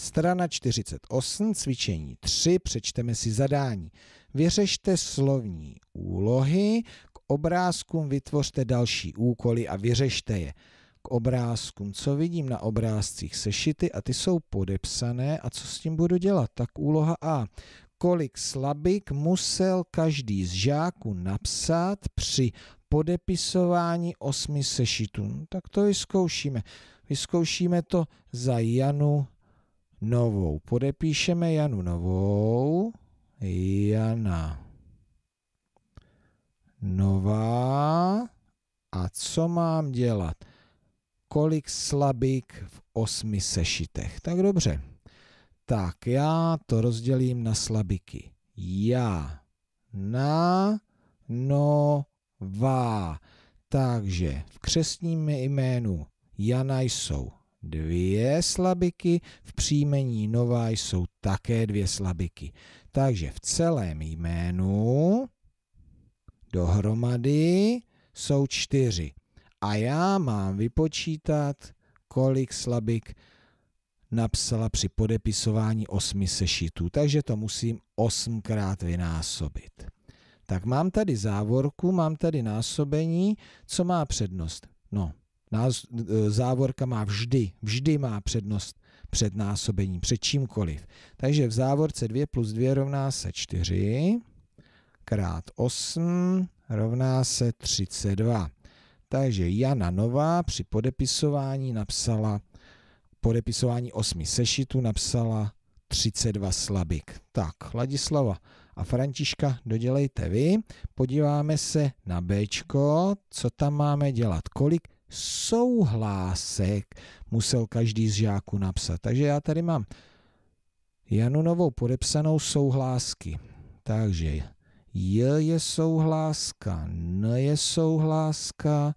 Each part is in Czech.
Strana 48, cvičení 3, přečteme si zadání. Vyřešte slovní úlohy, k obrázkům vytvořte další úkoly a vyřešte je. K obrázkům, co vidím na obrázcích sešity a ty jsou podepsané a co s tím budu dělat? Tak úloha A. Kolik slabik musel každý z žáků napsat při podepisování osmi sešitů? No, tak to vyzkoušíme. Vyzkoušíme to za Janu Novou. Podepíšeme Janu Novou. Jana Nová. A co mám dělat? Kolik slabik v osmi sešitech? Tak dobře. Tak já to rozdělím na slabiky. Já na no, Vá. Takže v křesním jménu Jana jsou dvě slabiky, v příjmení nová jsou také dvě slabiky. Takže v celém jménu dohromady jsou čtyři. A já mám vypočítat, kolik slabik napsala při podepisování osmi sešitů, takže to musím osmkrát vynásobit. Tak mám tady závorku, mám tady násobení, co má přednost? No, E, závorka má vždy, vždy má přednost před násobením, před čímkoliv. Takže v závorce 2 plus 2 rovná se 4 krát 8 rovná se 32. Takže Jana Nová při podepisování napsala, podepisování 8 sešitu napsala 32 slabik. Tak, Ladislava a Františka dodělejte vy. Podíváme se na B, co tam máme dělat, kolik souhlásek musel každý z žáků napsat. Takže já tady mám Janu novou podepsanou souhlásky. Takže J je souhláska, N je souhláska,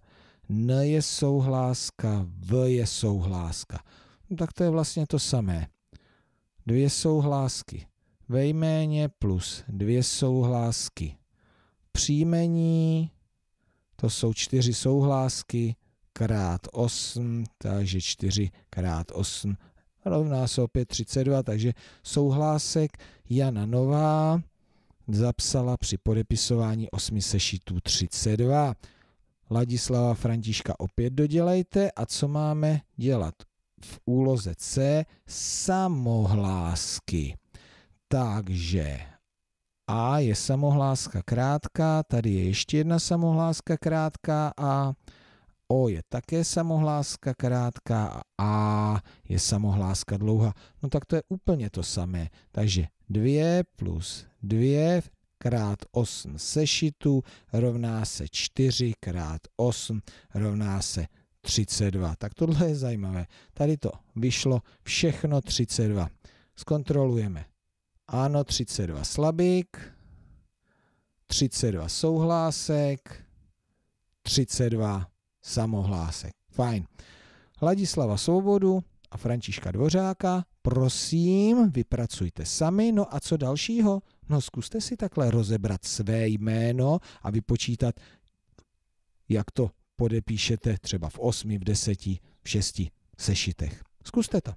N je souhláska, V je souhláska. No, tak to je vlastně to samé. Dvě souhlásky. Ve jméně plus dvě souhlásky. Příjmení, to jsou čtyři souhlásky krát 8, takže 4 krát 8 rovná se opět 32, takže souhlásek Jana Nová zapsala při podepisování 8 sešitů 32. Ladislava Františka opět dodělejte a co máme dělat? V úloze C samohlásky. Takže A je samohláska krátká, tady je ještě jedna samohláska krátká a O je také samohláska krátká a A je samohláska dlouhá. No tak to je úplně to samé. Takže 2 plus 2 krát 8 sešitů rovná se 4 krát 8 rovná se 32. Tak tohle je zajímavé. Tady to vyšlo všechno 32. Zkontrolujeme. Ano, 32 slabík, 32 souhlásek, 32 samohlásek. Fajn. Ladislava Svobodu a Františka Dvořáka, prosím, vypracujte sami. No a co dalšího? No zkuste si takhle rozebrat své jméno a vypočítat, jak to podepíšete třeba v osmi, v deseti, v šesti sešitech. Zkuste to.